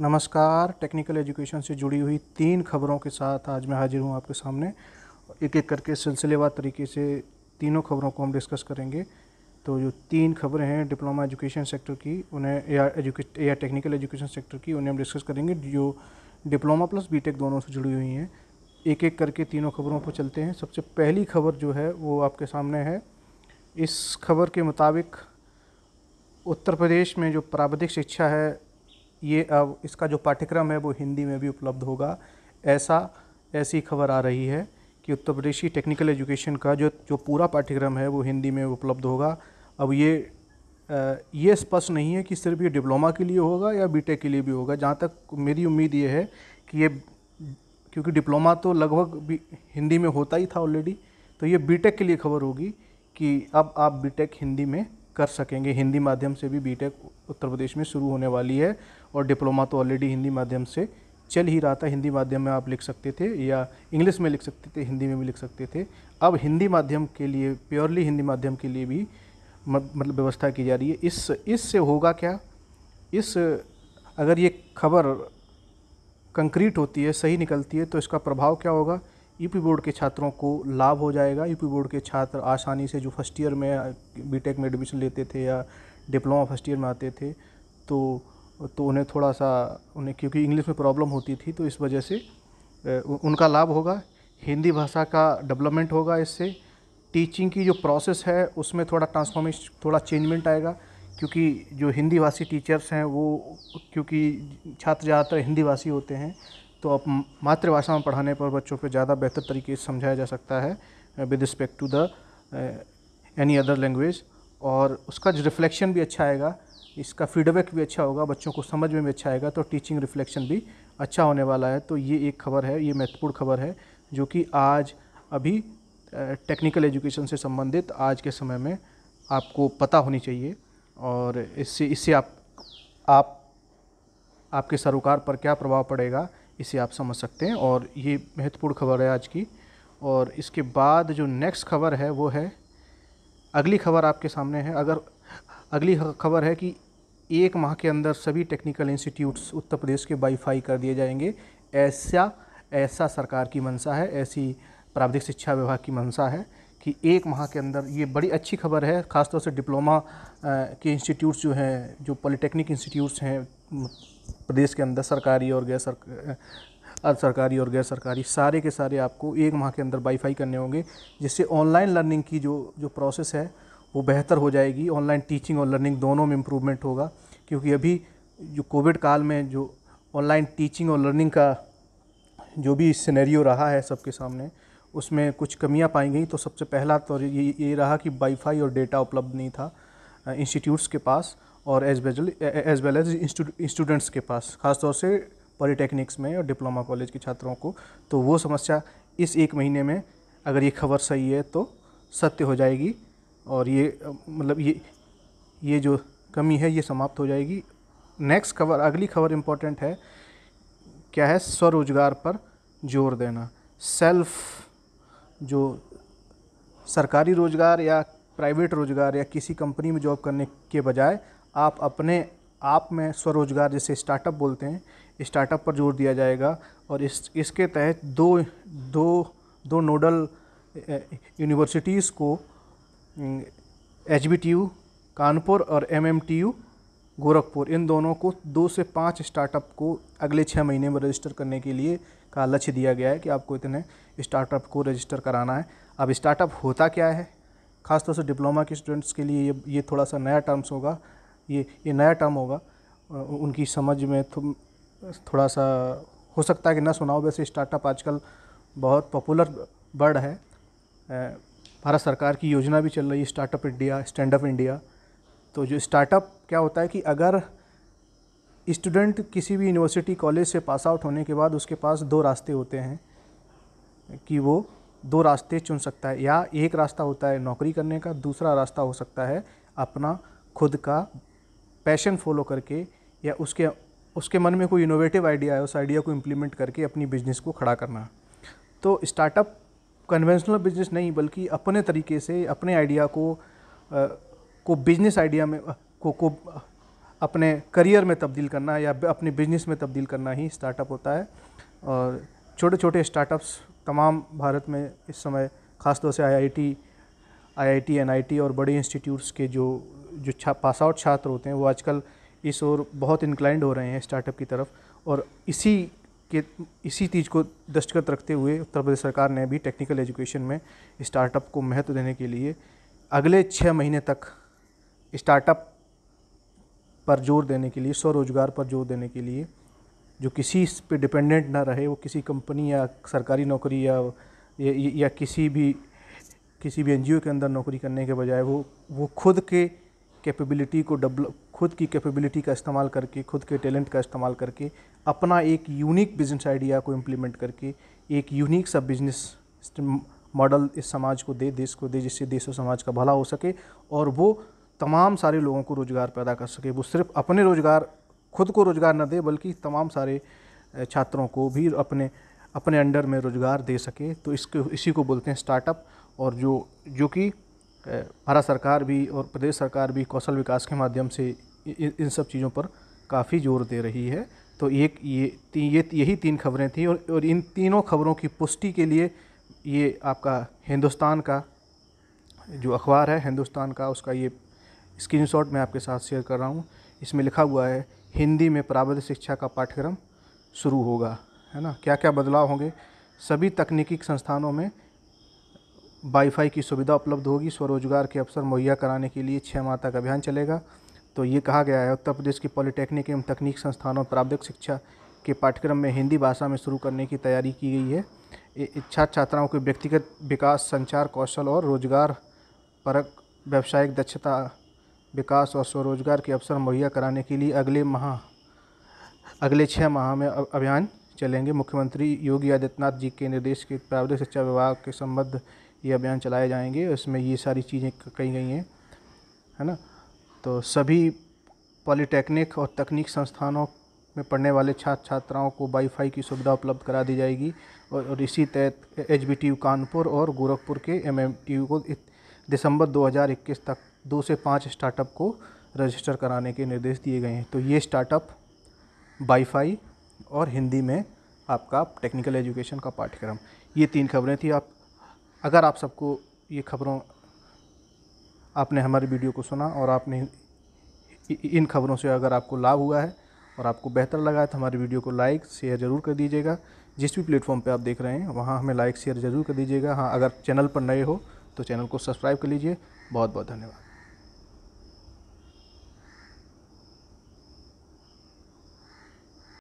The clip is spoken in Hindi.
नमस्कार टेक्निकल एजुकेशन से जुड़ी हुई तीन खबरों के साथ आज मैं हाजिर हूँ आपके सामने एक एक करके सिलसिलेवार तरीके से तीनों खबरों को हम डिस्कस करेंगे तो जो तीन खबरें हैं डिप्लोमा एजुकेशन सेक्टर की उन्हें या एजुके या टेक्निकल एजुकेशन सेक्टर की उन्हें हम डिस्कस करेंगे जो डिप्लोमा प्लस बी दोनों से जुड़ी हुई हैं एक एक करके तीनों खबरों पर चलते हैं सबसे पहली खबर जो है वो आपके सामने है इस खबर के मुताबिक उत्तर प्रदेश में जो प्राविधिक शिक्षा है ये अब इसका जो पाठ्यक्रम है वो हिंदी में भी उपलब्ध होगा ऐसा ऐसी खबर आ रही है कि उत्तर प्रदेशी टेक्निकल एजुकेशन का जो जो पूरा पाठ्यक्रम है वो हिंदी में उपलब्ध होगा अब ये ये स्पष्ट नहीं है कि सिर्फ ये डिप्लोमा के लिए होगा या बी के लिए भी होगा जहाँ तक मेरी उम्मीद ये है कि ये क्योंकि डिप्लोमा तो लगभग भी हिंदी में होता ही था ऑलरेडी तो ये बीटेक के लिए खबर होगी कि अब आप बीटेक हिंदी में कर सकेंगे हिंदी माध्यम से भी बीटेक उत्तर प्रदेश में शुरू होने वाली है और डिप्लोमा तो ऑलरेडी हिंदी माध्यम से चल ही रहा था हिंदी माध्यम में आप लिख सकते थे या इंग्लिश में लिख सकते थे हिंदी में भी लिख सकते थे अब हिंदी माध्यम के लिए प्योरली हिंदी माध्यम के लिए भी मतलब व्यवस्था की जा रही है इस इससे होगा क्या इस अगर ये खबर कंक्रीट होती है सही निकलती है तो इसका प्रभाव क्या होगा यूपी बोर्ड के छात्रों को लाभ हो जाएगा यूपी बोर्ड के छात्र आसानी से जो फर्स्ट ईयर में बीटेक में एडमिशन लेते थे या डिप्लोमा फर्स्ट ईयर में आते थे तो तो उन्हें थोड़ा सा उन्हें क्योंकि इंग्लिश में प्रॉब्लम होती थी तो इस वजह से उनका लाभ होगा हिंदी भाषा का डेवलपमेंट होगा इससे टीचिंग की जो प्रोसेस है उसमें थोड़ा ट्रांसफॉर्मेश थोड़ा चेंजमेंट आएगा क्योंकि जो हिंदी भाषी टीचर्स हैं वो क्योंकि छात्र ज़्यादातर हिंदी भाषी होते हैं तो अब मातृभाषा में पढ़ाने पर बच्चों को ज़्यादा बेहतर तरीके से समझाया जा सकता है with respect to the any other language और उसका रिफ्लेक्शन भी अच्छा आएगा इसका फीडबैक भी अच्छा होगा बच्चों को समझ में भी अच्छा आएगा तो टीचिंग रिफ्लेक्शन भी अच्छा होने वाला है तो ये एक खबर है ये महत्वपूर्ण खबर है जो कि आज अभी टेक्निकल uh, एजुकेशन से संबंधित आज के समय में आपको पता होनी चाहिए और इससे इससे आप आप आपके सरोकार पर क्या प्रभाव पड़ेगा इसे आप समझ सकते हैं और ये महत्वपूर्ण खबर है आज की और इसके बाद जो नेक्स्ट खबर है वो है अगली खबर आपके सामने है अगर अगली खबर है कि एक माह के अंदर सभी टेक्निकल इंस्टीट्यूट्स उत्तर प्रदेश के वाईफाई कर दिए जाएंगे ऐसा ऐसा सरकार की मंशा है ऐसी प्राविधिक शिक्षा विभाग की मंशा है कि एक माह के अंदर ये बड़ी अच्छी खबर है ख़ासतौर से डिप्लोमा के इंस्टीट्यूट्स जो हैं जो पॉलिटेक्निक इंस्टीट्यूट्स हैं प्रदेश के अंदर सरकारी और गैर सरकारी अर्ध सरकारी और गैर सरकारी सारे के सारे आपको एक माह के अंदर वाईफाई करने होंगे जिससे ऑनलाइन लर्निंग की जो जो प्रोसेस है वो बेहतर हो जाएगी ऑनलाइन टीचिंग और लर्निंग दोनों में इम्प्रूवमेंट होगा क्योंकि अभी जो कोविड काल में जो ऑनलाइन टीचिंग और लर्निंग का जो भी सिनेरियो रहा है सबके सामने उसमें कुछ कमियां पाई गई तो सबसे पहला तो ये ये रहा कि वाईफाई और डेटा उपलब्ध नहीं था इंस्टीट्यूट्स के पास और as well as well as students के पास खासतौर से पॉलीटेक्निक्स में और डिप्लोमा कॉलेज के छात्रों को तो वो समस्या इस एक महीने में अगर ये खबर सही है तो सत्य हो जाएगी और ये मतलब ये ये जो कमी है ये समाप्त हो जाएगी नेक्स्ट खबर अगली खबर इम्पोर्टेंट है क्या है स्वरोजगार पर जोर देना सेल्फ जो सरकारी रोज़गार या प्राइवेट रोज़गार या किसी कंपनी में जॉब करने के बजाय आप अपने आप में स्वरोजगार जैसे स्टार्टअप बोलते हैं स्टार्टअप पर जोर दिया जाएगा और इस इसके तहत दो दो दो नोडल यूनिवर्सिटीज़ को एच कानपुर और एम गोरखपुर इन दोनों को दो से पाँच स्टार्टअप को अगले छः महीने में रजिस्टर करने के लिए का लक्ष्य दिया गया है कि आपको इतने स्टार्टअप को रजिस्टर कराना है अब स्टार्टअप होता क्या है खासतौर से डिप्लोमा के स्टूडेंट्स के लिए ये ये थोड़ा सा नया टर्म्स होगा ये ये नया टर्म होगा उनकी समझ में थो, थोड़ा सा हो सकता है कि ना सुनाओ वैसे स्टार्टअप आजकल बहुत पॉपुलर वर्ड है भारत सरकार की योजना भी चल रही है startup India stand up India तो जो स्टार्टअप क्या होता है कि अगर स्टूडेंट किसी भी यूनिवर्सिटी कॉलेज से पास आउट होने के बाद उसके पास दो रास्ते होते हैं कि वो दो रास्ते चुन सकता है या एक रास्ता होता है नौकरी करने का दूसरा रास्ता हो सकता है अपना खुद का पैशन फॉलो करके या उसके उसके मन में कोई इनोवेटिव आइडिया है उस आइडिया को इम्प्लीमेंट करके अपनी बिजनेस को खड़ा करना तो स्टार्टअप कन्वेंशनल बिजनेस नहीं बल्कि अपने तरीके से अपने आइडिया को आ, को बिजनेस आइडिया में को को अपने करियर में तब्दील करना या अपने बिजनेस में तब्दील करना ही स्टार्टअप होता है और छोटे छोटे स्टार्टअप्स तमाम भारत में इस समय ख़ासतौर से आईआईटी आईआईटी एनआईटी और बड़े इंस्टीट्यूट्स के जो जो छा पास आउट छात्र होते हैं वो आजकल इस ओर बहुत इंक्लाइंड हो रहे हैं स्टार्टअप की तरफ और इसी के इसी चीज़ को दस्तखत रखते हुए उत्तर प्रदेश सरकार ने भी टेक्निकल एजुकेशन में स्टार्टअप को महत्व देने के लिए अगले छः महीने तक स्टार्टअप पर जोर देने के लिए स्वरोजगार पर जोर देने के लिए जो किसी पे डिपेंडेंट ना रहे वो किसी कंपनी या सरकारी नौकरी या या, या किसी भी किसी भी एनजीओ के अंदर नौकरी करने के बजाय वो वो खुद के कैपेबिलिटी को डेवलप खुद की कैपेबिलिटी का इस्तेमाल करके खुद के टैलेंट का इस्तेमाल करके अपना एक यूनिक बिजनेस आइडिया को इम्प्लीमेंट करके एक यूनिक सा बिजनेस मॉडल इस समाज को दे देश को दे जिससे देश और समाज का भला हो सके और वो तमाम सारे लोगों को रोज़गार पैदा कर सके वो सिर्फ अपने रोज़गार खुद को रोज़गार न दे बल्कि तमाम सारे छात्रों को भी अपने अपने अंडर में रोज़गार दे सके तो इसके इसी को बोलते हैं स्टार्टअप और जो जो कि भारत सरकार भी और प्रदेश सरकार भी कौशल विकास के माध्यम से इन सब चीज़ों पर काफ़ी जोर दे रही है तो एक ये ती, ये यही तीन खबरें थी और, और इन तीनों खबरों की पुष्टि के लिए ये आपका हिंदुस्तान का जो अखबार है हिंदुस्तान का उसका ये स्क्रीनशॉट मैं आपके साथ शेयर कर रहा हूँ इसमें लिखा हुआ है हिंदी में प्रावधिक शिक्षा का पाठ्यक्रम शुरू होगा है ना क्या क्या बदलाव होंगे सभी तकनीकी संस्थानों में वाईफाई की सुविधा उपलब्ध होगी स्वरोजगार के अवसर मुहैया कराने के लिए छः माह तक अभियान चलेगा तो ये कहा गया है उत्तर प्रदेश की पॉलिटेक्निक एवं तकनीक संस्थानों प्रावधिक शिक्षा के पाठ्यक्रम में हिंदी भाषा में शुरू करने की तैयारी की गई है इच्छा छात्राओं के व्यक्तिगत विकास संचार कौशल और रोजगार परक व्यावसायिक दक्षता विकास और स्वरोजगार के अवसर मुहैया कराने के लिए अगले माह अगले छः माह में अभियान चलेंगे मुख्यमंत्री योगी आदित्यनाथ जी के निर्देश के प्रावधिक शिक्षा विभाग के संबद्ध ये अभियान चलाए जाएंगे इसमें ये सारी चीज़ें कही गई हैं है ना तो सभी पॉलिटेक्निक और तकनीक संस्थानों में पढ़ने वाले छात्र छात्राओं को वाईफाई की सुविधा उपलब्ध करा दी जाएगी और, और इसी तहत H B T U Kanpur और गोरखपुर के एम एम टी को दिसंबर 2021 तक दो से पाँच स्टार्टअप को रजिस्टर कराने के निर्देश दिए गए हैं तो ये स्टार्टअप वाईफाई और हिंदी में आपका टेक्निकल एजुकेशन का पाठ्यक्रम ये तीन खबरें थी आप अगर आप सबको ये खबरों आपने हमारी वीडियो को सुना और आपने इन खबरों से अगर आपको लाभ हुआ है और आपको बेहतर लगा है तो हमारी वीडियो को लाइक शेयर ज़रूर कर दीजिएगा जिस भी प्लेटफॉर्म पे आप देख रहे हैं वहाँ हमें लाइक शेयर ज़रूर कर दीजिएगा हाँ अगर चैनल पर नए हो तो चैनल को सब्सक्राइब कर लीजिए बहुत बहुत धन्यवाद